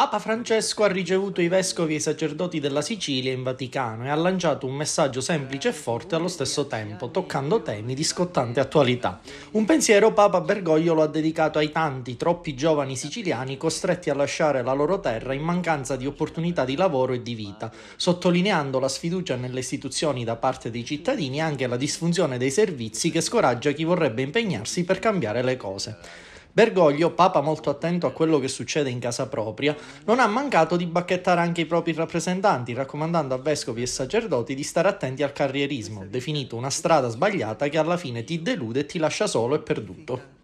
Papa Francesco ha ricevuto i vescovi e i sacerdoti della Sicilia in Vaticano e ha lanciato un messaggio semplice e forte allo stesso tempo, toccando temi di scottante attualità. Un pensiero Papa Bergoglio lo ha dedicato ai tanti, troppi giovani siciliani costretti a lasciare la loro terra in mancanza di opportunità di lavoro e di vita, sottolineando la sfiducia nelle istituzioni da parte dei cittadini e anche la disfunzione dei servizi che scoraggia chi vorrebbe impegnarsi per cambiare le cose. Bergoglio, papa molto attento a quello che succede in casa propria, non ha mancato di bacchettare anche i propri rappresentanti, raccomandando a vescovi e sacerdoti di stare attenti al carrierismo, definito una strada sbagliata che alla fine ti delude e ti lascia solo e perduto.